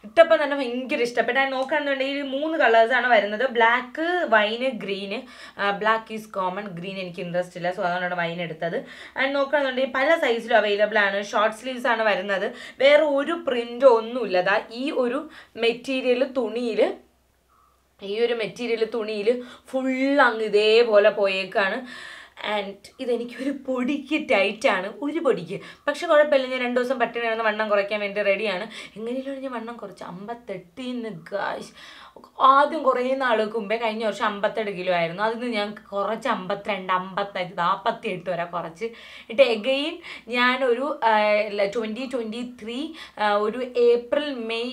ഇട്ടപ്പം തന്നെ ഭയങ്കര ഇഷ്ടപ്പെട്ട നോക്കുകയാണെന്നുണ്ടെങ്കിൽ മൂന്ന് കളേഴ്സാണ് വരുന്നത് black wine green black is common green എനിക്ക് ഇൻട്രസ്റ്റ് ഇല്ല സോ അതുകൊണ്ടാണ് വൈൻ എടുത്തത് ആൻഡ് നോക്കുകയാണെന്നുണ്ടെങ്കിൽ പല സൈസിലും അവൈലബിൾ ആണ് ഷോർട്ട് സ്ലീവ്സ് ആണ് വരുന്നത് വേറെ ഒരു പ്രിൻ്റോ ഒന്നുമില്ല ഇല്ലതാ ഈ ഒരു മെറ്റീരിയൽ തുണിയിൽ ഈ ഒരു മെറ്റീരിയൽ തുണിയിൽ ഫുൾ അങ്ങ് ഇതേപോലെ പോയേക്കാണ് ആൻഡ് ഇതെനിക്കൊരു പൊടിക്ക് ടൈറ്റാണ് ഒരു പൊടിക്ക് പക്ഷെ കുഴപ്പമില്ല ഞാൻ രണ്ടു ദിവസം പട്ടിണി വണ്ണം കുറയ്ക്കാൻ വേണ്ടി റെഡിയാണ് എങ്ങനെയുള്ള ഞാൻ വണ്ണം കുറച്ച് അമ്പത്തെട്ടിന്ന് ഗാഷ് ആദ്യം കുറേ നാളുകൾക്ക് മുമ്പേ കഴിഞ്ഞ വർഷം അമ്പത്തെട്ട് കിലോ ആയിരുന്നു അതിൽ നിന്ന് ഞാൻ കുറച്ച് അമ്പത്തിരണ്ട് അമ്പത്തഞ്ച് നാൽപ്പത്തി എട്ട് വരെ കുറച്ച് എന്നിട്ട് എഗെയിൻ ഞാനൊരു ട്വൻറ്റി ട്വൻറ്റി ത്രീ ഒരു ഏപ്രിൽ മെയ്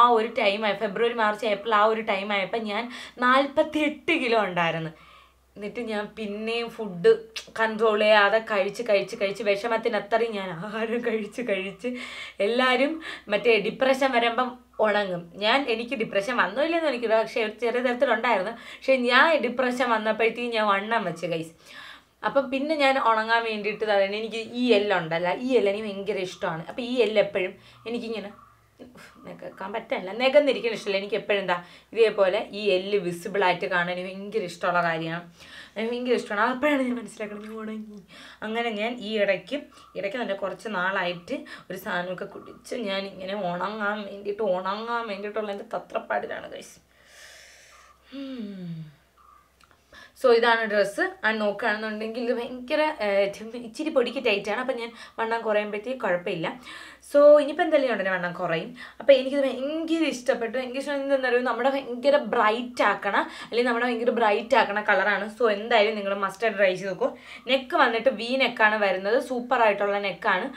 ആ ഒരു ടൈം ഫെബ്രുവരി മാർച്ച് ഏപ്രിൽ ആ ഒരു ടൈം ആയപ്പോൾ ഞാൻ നാൽപ്പത്തി എട്ട് കിലോ ഉണ്ടായിരുന്നു എന്നിട്ട് ഞാൻ പിന്നെയും ഫുഡ് കൺട്രോൾ ചെയ്യാതെ കഴിച്ച് കഴിച്ച് കഴിച്ച് വിഷമത്തിനത്രയും ഞാൻ ആഹാരം കഴിച്ച് കഴിച്ച് എല്ലാവരും മറ്റേ ഡിപ്രഷൻ വരുമ്പം ഉണങ്ങും ഞാൻ എനിക്ക് ഡിപ്രഷൻ വന്നില്ലെന്ന് എനിക്ക് പക്ഷേ ചെറിയ തരത്തിലുണ്ടായിരുന്നു പക്ഷേ ഞാൻ ഡിപ്രഷൻ വന്നപ്പോഴത്തേക്കും ഞാൻ വണ്ണം വെച്ച് കൈസ് അപ്പം പിന്നെ ഞാൻ ഉണങ്ങാൻ വേണ്ടിയിട്ട് തന്നെ എനിക്ക് ഈ ഉണ്ടല്ല ഈ എല്ലാം എനിക്ക് ഭയങ്കര ഇഷ്ടമാണ് അപ്പോൾ ഈ എല്ലാം എപ്പോഴും എനിക്കിങ്ങനെ നിൽക്കാൻ പറ്റില്ല നികന്നിരിക്കാൻ ഇഷ്ടമല്ല എനിക്ക് എപ്പോഴും എന്താ ഇതേപോലെ ഈ എല്ല് വിസിബിൾ ആയിട്ട് കാണാൻ ഭയങ്കര ഇഷ്ടമുള്ള കാര്യമാണ് എനിക്ക് ഭയങ്കര ഇഷ്ടമാണ് അപ്പോഴാണ് ഞാൻ മനസ്സിലാക്കുന്നത് ഉണങ്ങി അങ്ങനെ ഞാൻ ഈ ഇടയ്ക്ക് ഇടയ്ക്ക് തന്നെ കുറച്ച് നാളായിട്ട് ഒരു സാധനമൊക്കെ കുടിച്ച് ഞാൻ ഇങ്ങനെ ഉണങ്ങാൻ വേണ്ടിയിട്ട് ഉണങ്ങാൻ വേണ്ടിയിട്ടുള്ള എൻ്റെ തത്രപ്പാടിലാണ് കഴിച്ചത് സോ ഇതാണ് ഡ്രസ്സ് ആ നോക്കുകയാണെന്നുണ്ടെങ്കിൽ ഇത് ഭയങ്കര ഇച്ചിരി പൊടിക്ക് ടൈറ്റാണ് അപ്പം ഞാൻ വണ്ണം കുറയാൻ കുറയുമ്പോഴത്തേക്ക് കുഴപ്പമില്ല സോ ഇനിയിപ്പോൾ എന്തെങ്കിലും ഉണ്ടെങ്കിൽ വണ്ണം കുറയും അപ്പോൾ എനിക്കിത് ഭയങ്കര ഇഷ്ടപ്പെട്ടു എനിക്ക് എന്താണെന്നറിയോ നമ്മുടെ ഭയങ്കര ബ്രൈറ്റ് ആക്കണം അല്ലെങ്കിൽ നമ്മുടെ ഭയങ്കര ബ്രൈറ്റ് ആക്കണ കളറാണ് സോ എന്തായാലും നിങ്ങൾ മസ്റ്റായിട്ട് ട്രൈ ചെയ്ത് നോക്കും നെക്ക് വന്നിട്ട് വി നെക്കാണ് വരുന്നത് സൂപ്പറായിട്ടുള്ള നെക്കാണ്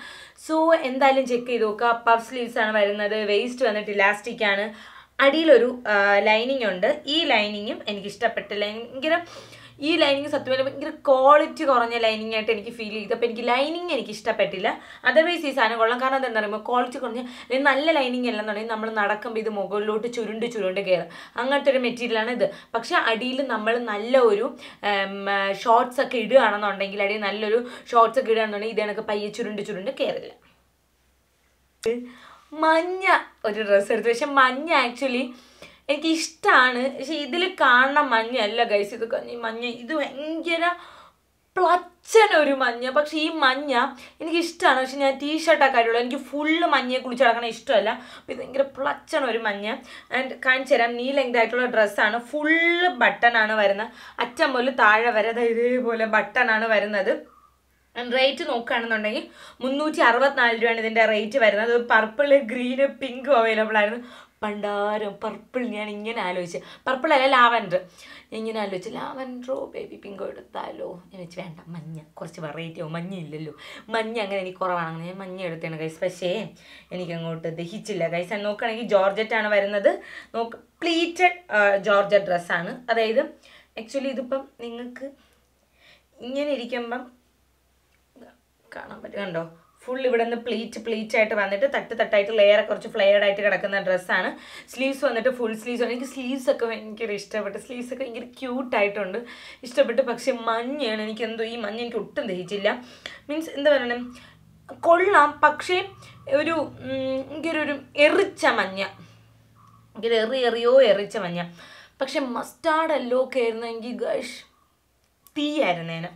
സോ എന്തായാലും ചെക്ക് ചെയ്ത് നോക്കുക പഫ് സ്ലീവ്സ് ആണ് വരുന്നത് വേസ്റ്റ് വന്നിട്ട് ഇലാസ്റ്റിക് ആണ് അടിയിലൊരു ലൈനിങ് ഉണ്ട് ഈ ലൈനിങ്ങും എനിക്കിഷ്ടപ്പെട്ടില്ല ഭയങ്കര ഈ ലൈനിങ് സത്യം പറഞ്ഞാൽ ഭയങ്കര ക്വാളിറ്റി കുറഞ്ഞ ലൈനിങ് ആയിട്ട് എനിക്ക് ഫീൽ ചെയ്തു അപ്പോൾ എനിക്ക് ലൈനിങ് എനിക്ക് ഇഷ്ടപ്പെട്ടില്ല അതർവൈസ് ഈ സാധനം കൊള്ളാം കാരണം എന്താണെന്ന് പറയുമ്പോൾ ക്വാളിറ്റി കുറഞ്ഞ നല്ല ലൈനിങ് അല്ലെന്നുണ്ടെങ്കിൽ നമ്മൾ നടക്കുമ്പോൾ ഇത് മുകളിലോട്ട് ചുരുണ്ട് ചുരുണ്ട് കയറും അങ്ങനത്തെ ഒരു മെറ്റീരിയലാണ് ഇത് പക്ഷേ അടിയിൽ നമ്മൾ നല്ല ഒരു ഷോർട്സ് ഒക്കെ ഇടുകയാണെന്നുണ്ടെങ്കിൽ അടിയിൽ നല്ലൊരു ഷോർട്സ് ഒക്കെ ഇടുകയാണെന്നുണ്ടെങ്കിൽ ഇത് കണക്ക് പയ്യെ ചുരുണ്ട് ചുരുണ്ട് കയറില്ല മഞ്ഞ ഒരു ഡ്രസ്സ് എടുത്തു പക്ഷെ മഞ്ഞ ആക്ച്വലി എനിക്ക് പക്ഷെ ഇതിൽ കാണുന്ന അല്ല ഗൈസ് ഇത് ഈ മഞ്ഞ ഇത് ഭയങ്കര പ്ലച്ചനൊരു മഞ്ഞ പക്ഷേ ഈ മഞ്ഞ എനിക്ക് പക്ഷെ ഞാൻ ടീ ഷർട്ടൊക്കെ എനിക്ക് ഫുള്ള് മഞ്ഞയെ കുളിച്ച് നടക്കണ ഇഷ്ടമല്ല അപ്പോൾ ഇത് ഭയങ്കര ഒരു മഞ്ഞ ആൻഡ് കാണിച്ചു തരാം നീ ലെങ്ത് ആയിട്ടുള്ള ഡ്രസ്സാണ് ഫുള്ള് ബട്ടണാണ് വരുന്നത് അറ്റം പോലെ താഴെ വരെ ഇതേപോലെ ബട്ടണാണ് വരുന്നത് റേറ്റ് നോക്കുകയാണെന്നുണ്ടെങ്കിൽ മുന്നൂറ്റി അറുപത്തിനാല് രൂപയാണ് ഇതിൻ്റെ റേറ്റ് വരുന്നത് പർപ്പിൾ ഗ്രീന് പിങ്കും അവൈലബിൾ ആയിരുന്നു പണ്ടാരം പർപ്പിൾ ഞാൻ ഇങ്ങനെ ആലോചിച്ച് പർപ്പിൾ അല്ല ലാവൻഡർ ഞാൻ ഇങ്ങനെ ആലോചിച്ച് ലാവൻഡറോ ബേബി പിങ്കോ എടുത്താലോ ഞാൻ വെച്ച് വേണ്ട മഞ്ഞ കുറച്ച് വെറൈറ്റി ആവും മഞ്ഞ ഇല്ലല്ലോ മഞ്ഞ അങ്ങനെ എനിക്ക് കുറവാണ് ഞാൻ മഞ്ഞ എടുത്തേണ് കൈസ് പക്ഷേ എനിക്കങ്ങോട്ട് ദഹിച്ചില്ല കൈസ് നോക്കുകയാണെങ്കിൽ ജോർജറ്റാണ് വരുന്നത് നോക്ക് പ്ലീറ്റഡ് ജോർജറ്റ് ഡ്രസ്സാണ് അതായത് ആക്ച്വലി ഇതിപ്പം നിങ്ങൾക്ക് ഇങ്ങനെ ഇരിക്കുമ്പം കാണാൻ പറ്റും കണ്ടോ ഫുൾ ഇവിടെ നിന്ന് പ്ലീറ്റ് പ്ലീറ്റ് ആയിട്ട് വന്നിട്ട് തട്ട് തട്ടായിട്ട് ലെയർ കുറച്ച് ഫ്ലെയർഡ് ആയിട്ട് കിടക്കുന്ന ഡ്രസ്സാണ് സ്ലീവ്സ് വന്നിട്ട് ഫുൾ സ്ലീവ്സ് എനിക്ക് സ്ലീവ്സ് ഒക്കെ ഭയങ്കര ഇഷ്ടപ്പെട്ടു സ്ലീവ്സ് ഒക്കെ ഭയങ്കര ക്യൂട്ടായിട്ടുണ്ട് ഇഷ്ടപ്പെട്ടു പക്ഷേ മഞ്ഞയാണ് എനിക്ക് എന്തോ ഈ മഞ്ഞ എനിക്ക് ഒട്ടും ദഹിച്ചില്ല മീൻസ് എന്താ പറയണേ കൊള്ളാം പക്ഷേ ഒരു എനിക്കൊരു എറിച്ച മഞ്ഞ എനിക്കൊരു എറി എറിയോ എറിച്ച മഞ്ഞ പക്ഷെ മസ്റ്റാർഡ് എല്ലോ ഒക്കെ ആയിരുന്നെങ്കിൽ ഗഷ് തീയായിരുന്നേനെ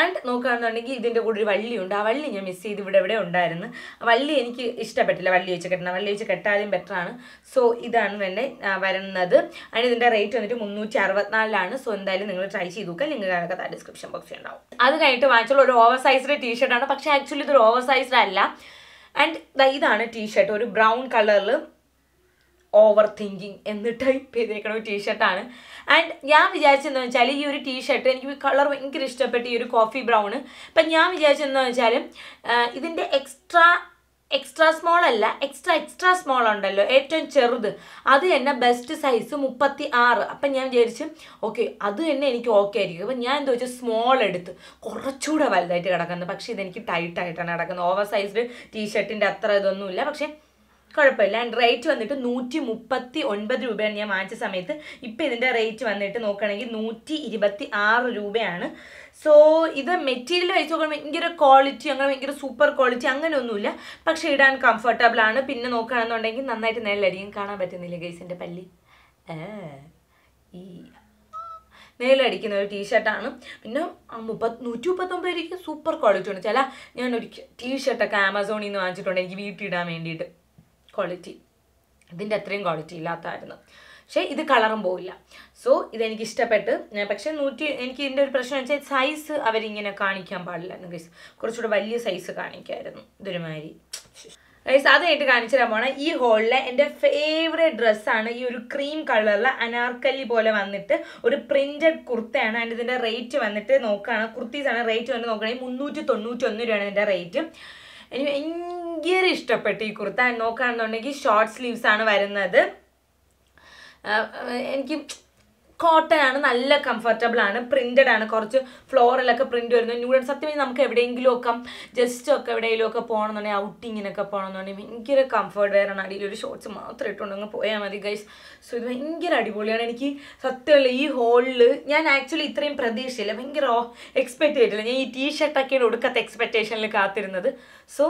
ആൻഡ് നോക്കുകയാണെന്നുണ്ടെങ്കിൽ ഇതിൻ്റെ കൂടെ ഒരു വള്ളിയുണ്ട് ആ വള്ളി ഞാൻ മിസ് ചെയ്ത് ഇവിടെ ഇവിടെ ഉണ്ടായിരുന്നു വള്ളി എനിക്ക് ഇഷ്ടപ്പെട്ടില്ല വള്ളി വെച്ച് കെട്ടണം വള്ളി വെച്ച് കെട്ടാതെയും ബെറ്ററാണ് സോ ഇതാണ് തന്നെ വരുന്നത് ആൻഡ് ഇതിൻ്റെ റേറ്റ് വന്നിട്ട് മുന്നൂറ്റി അറുപത്തിനാലിലാണ് സോ എന്തായാലും നിങ്ങൾ ട്രൈ ചെയ്ത് നോക്കുക നിങ്ങൾക്ക് ആ ഡിസ്ക്രിപ്ഷൻ ബോക്സിൽ ഉണ്ടാവും അത് കഴിഞ്ഞിട്ട് വാങ്ങിച്ചുള്ള ഒരു ഓവർ സൈസ്ഡ് ഷർട്ടാണ് പക്ഷേ ആക്ച്വലി ഇതൊരു ഓവർ സൈസ്ഡ് അല്ല ആൻഡ് ഇതാണ് ടീഷർട്ട് ഒരു ബ്രൗൺ കളറിൽ ഓവർ തിങ്കിങ് എന്ന് ടൈപ്പ് ചെയ്തിരിക്കുന്ന ഒരു ടീഷർട്ടാണ് ആൻഡ് ഞാൻ വിചാരിച്ചെന്ന് വെച്ചാൽ ഈ ഒരു ടീഷർട്ട് എനിക്ക് കളർ ഭയങ്കര ഇഷ്ടപ്പെട്ട ഈ ഒരു കോഫി ബ്രൗൺ അപ്പം ഞാൻ വിചാരിച്ചെന്ന് വെച്ചാൽ ഇതിൻ്റെ എക്സ്ട്രാ എക്സ്ട്രാ സ്മോൾ അല്ല എക്സ്ട്രാ എക്സ്ട്രാ സ്മോൾ ഉണ്ടല്ലോ ഏറ്റവും ചെറുത് അത് തന്നെ ബെസ്റ്റ് സൈസ് മുപ്പത്തി ആറ് അപ്പം ഞാൻ വിചാരിച്ചു ഓക്കെ അത് തന്നെ എനിക്ക് ഓക്കെ ആയിരിക്കും അപ്പം ഞാൻ എന്താ വെച്ചാൽ സ്മോൾ എടുത്ത് കുറച്ചുകൂടെ വലുതായിട്ട് കിടക്കുന്നത് പക്ഷേ ഇതെനിക്ക് ടൈറ്റായിട്ടാണ് കിടക്കുന്നത് ഓവർ സൈസ്ഡ് ടീഷർട്ടിൻ്റെ അത്ര ഇതൊന്നുമില്ല പക്ഷേ കുഴപ്പമില്ല ആൻഡ് റേറ്റ് വന്നിട്ട് നൂറ്റി മുപ്പത്തി ഒൻപത് രൂപയാണ് ഞാൻ വാങ്ങിച്ച സമയത്ത് ഇപ്പം ഇതിൻ്റെ റേറ്റ് വന്നിട്ട് നോക്കുകയാണെങ്കിൽ നൂറ്റി ഇരുപത്തി ആറ് രൂപയാണ് സോ ഇത് മെറ്റീരിയൽ വെച്ച് നോക്കുമ്പോൾ ഭയങ്കര ക്വാളിറ്റി അങ്ങനെ ഭയങ്കര സൂപ്പർ ക്വാളിറ്റി അങ്ങനെയൊന്നുമില്ല പക്ഷേ ഇടാൻ കംഫർട്ടബിൾ ആണ് പിന്നെ നോക്കുകയാണെന്നുണ്ടെങ്കിൽ നന്നായിട്ട് നിഴലടിയും കാണാൻ പറ്റുന്നില്ല ഗൈസിൻ്റെ പല്ലി ഈ മേലടിക്കുന്ന ഒരു ടീഷർട്ടാണ് പിന്നെ മുപ്പത് നൂറ്റി മുപ്പത്തൊമ്പതിലേക്ക് സൂപ്പർ ക്വാളിറ്റി ഉണ്ട് ചില ഞാൻ ഒരു ടീഷർട്ടൊക്കെ ആമസോണിൽ നിന്ന് വാങ്ങിച്ചിട്ടുണ്ട് എനിക്ക് ഇടാൻ വേണ്ടിയിട്ട് ക്വാളിറ്റി ഇതിൻ്റെ അത്രയും ക്വാളിറ്റി ഇല്ലാത്തതായിരുന്നു പക്ഷേ ഇത് കളറും പോവില്ല സോ ഇതെനിക്ക് ഇഷ്ടപ്പെട്ട് പക്ഷേ നൂറ്റി എനിക്ക് ഇതിൻ്റെ ഒരു പ്രശ്നം വെച്ചാൽ സൈസ് അവരിങ്ങനെ കാണിക്കാൻ പാടില്ല ഗൈസ് കുറച്ചുകൂടെ വലിയ സൈസ് കാണിക്കായിരുന്നു ഇതൊരുമാതിരി ഗൈസ് അതായിട്ട് കാണിച്ചു തരാൻ പോണേ ഈ ഹോളിലെ എൻ്റെ ഫേവറേറ്റ് ഡ്രസ്സാണ് ഈ ഒരു ക്രീം കളറിൽ അനാർക്കലി പോലെ വന്നിട്ട് ഒരു പ്രിൻറ്റഡ് കുർത്തയാണ് ആൻഡ് ഇതിൻ്റെ റേറ്റ് വന്നിട്ട് നോക്കുകയാണ് കുർത്തീസാണ് റേറ്റ് വന്നിട്ട് നോക്കുകയാണെങ്കിൽ മുന്നൂറ്റി തൊണ്ണൂറ്റി ഒന്ന് രൂപയാണ് ഇതിൻ്റെ റേറ്റ് എനിക്ക് ഭയങ്കര ഇഷ്ടപ്പെട്ടു ഈ കുർത്ത നോക്കുകയാണെന്നുണ്ടെങ്കിൽ ഷോർട്ട് സ്ലീവ്സ് ആണ് വരുന്നത് എനിക്ക് കോട്ടൺ ആണ് നല്ല കംഫർട്ടബിൾ ആണ് പ്രിന്റഡ് ആണ് കുറച്ച് ഫ്ലോറിലൊക്കെ പ്രിന്റ് വരുന്നു ന്യൂഡൻ സത്യം നമുക്ക് എവിടെയെങ്കിലും ഒക്കെ ജസ്റ്റ് ഒക്കെ എവിടെയെങ്കിലും ഒക്കെ പോകണമെന്നുണ്ടെങ്കിൽ ഔട്ടിങ്ങിനൊക്കെ പോകണമെന്നുണ്ടെങ്കിൽ ഭയങ്കര കംഫർട്ട് വെയറാണ് അടിയിൽ ഒരു ഷോർട്സ് മാത്രം ഇട്ടുണ്ടെങ്കിൽ പോയാൽ മതി ഗൈസ് സോ ഇത് ഭയങ്കര അടിപൊളിയാണ് എനിക്ക് സത്യമല്ല ഈ ഹോളിൽ ഞാൻ ആക്ച്വലി ഇത്രയും പ്രതീക്ഷയില്ല ഭയങ്കര എക്സ്പെക്ട് ചെയ്തിട്ടില്ല ഞാൻ ഈ ടീ ഷർട്ടൊക്കെയാണ് എടുക്കാത്ത എക്സ്പെക്റ്റേഷനിൽ കാത്തിരുന്നത് സോ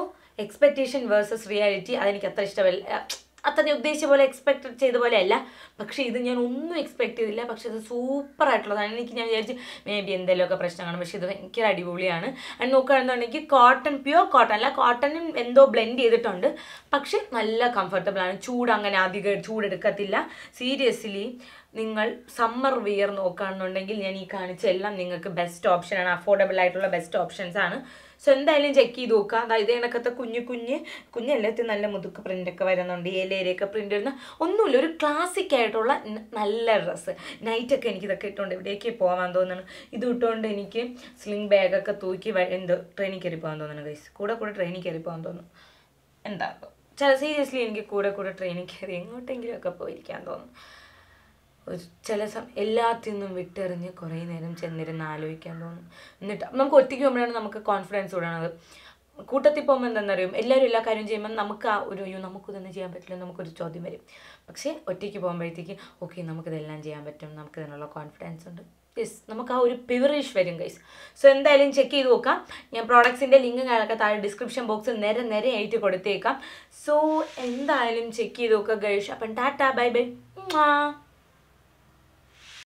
എക്സ്പെക്റ്റേഷൻ വേഴ്സസ് റിയാലിറ്റി അതെനിക്ക് അത്ര ഇഷ്ടമല്ല അത്ര ഉദ്ദേശിച്ച പോലെ എക്സ്പെക്ട് ചെയ്ത പോലെ അല്ല പക്ഷേ ഇത് ഞാൻ ഒന്നും എക്സ്പെക്ട് ചെയ്തില്ല പക്ഷേ ഇത് സൂപ്പർ ആയിട്ടുള്ളതാണ് എനിക്ക് ഞാൻ വിചാരിച്ച് മേ ബി എന്തെങ്കിലുമൊക്കെ പ്രശ്നമാണ് പക്ഷേ ഇത് ഭയങ്കര അടിപൊളിയാണ് ആൻഡ് നോക്കുകയാണെന്നുണ്ടെങ്കിൽ കോട്ടൺ പ്യുവർ കോട്ടൺ അല്ല കോട്ടണും എന്തോ ബ്ലെൻഡ് ചെയ്തിട്ടുണ്ട് പക്ഷേ നല്ല കംഫർട്ടബിൾ ആണ് ചൂട് അങ്ങനെ അധികം ചൂടെടുക്കത്തില്ല സീരിയസ്ലി നിങ്ങൾ സമ്മർ വിയർ നോക്കുകയാണെന്നുണ്ടെങ്കിൽ ഞാൻ ഈ കാണിച്ച എല്ലാം നിങ്ങൾക്ക് ബെസ്റ്റ് ഓപ്ഷനാണ് അഫോർഡബിൾ ആയിട്ടുള്ള ബെസ്റ്റ് ഓപ്ഷൻസ് ആണ് സോ എന്തായാലും ചെക്ക് ചെയ്ത് നോക്കുക അതായത് കണക്കത്തെ കുഞ്ഞു കുഞ്ഞ് കുഞ്ഞെല്ലാത്തിൽ നല്ല മുതുക്ക് പ്രിന്റൊക്കെ വരുന്നുണ്ട് ഏലയിലൊക്കെ പ്രിന്റ് വരുന്ന ഒന്നുമില്ല ഒരു ക്ലാസിക് ആയിട്ടുള്ള നല്ല ഡ്രസ്സ് നൈറ്റൊക്കെ എനിക്ക് ഇതൊക്കെ ഇട്ടുകൊണ്ട് ഇവിടേക്ക് പോകാൻ തോന്നുന്നു ഇത് ഇട്ടുകൊണ്ട് എനിക്ക് സ്ലിംഗ് ബാഗൊക്കെ തൂക്കി എന്ത് ട്രെയിനിൽ കയറി പോകാൻ തോന്നുന്നു ഗൈസ് കൂടെ കൂടെ ട്രെയിനിൽ കയറി പോകാൻ തോന്നുന്നു എന്താ ചില സീരിയസ്ലി എനിക്ക് കൂടെ കൂടെ ട്രെയിനിൽ കയറി എങ്ങോട്ടെങ്കിലുമൊക്കെ പോയിരിക്കാൻ തോന്നുന്നു ചില സമ എല്ലാത്തിൽ നിന്നും വിട്ടെറിഞ്ഞ് കുറേ നേരം ചെന്നിരുന്ന് ആലോചിക്കാൻ തോന്നും എന്നിട്ട് നമുക്ക് ഒറ്റയ്ക്ക് പോകുമ്പോഴാണ് നമുക്ക് കോൺഫിഡൻസ് കൂടണത് കൂട്ടത്തിൽ പോകുമ്പോൾ എന്താണെന്നറിയും എല്ലാവരും എല്ലാ കാര്യം ചെയ്യുമ്പോൾ നമുക്ക് ആ ഒരു അയ്യോ നമുക്കിതൊന്നും ചെയ്യാൻ പറ്റില്ല നമുക്കൊരു ചോദ്യം വരും പക്ഷേ ഒറ്റയ്ക്ക് പോകുമ്പോഴത്തേക്ക് ഓക്കെ നമുക്കിതെല്ലാം ചെയ്യാൻ പറ്റും നമുക്കിതിനുള്ള കോൺഫിഡൻസ് ഉണ്ട് യെസ് നമുക്ക് ആ ഒരു പ്യൂറിഷ് വരും ഗൈസ് സോ എന്തായാലും ചെക്ക് ചെയ്ത് നോക്കാം ഞാൻ പ്രോഡക്ട്സിൻ്റെ ലിങ്ക് കാണൊക്കെ താഴെ ഡിസ്ക്രിപ്ഷൻ ബോക്സിൽ നേരെ നേരെ ആയിട്ട് കൊടുത്തേക്കാം സോ എന്തായാലും ചെക്ക് ചെയ്ത് നോക്കാം ഗൈഷ് അപ്പം ടാറ്റ ബൈ ബൈ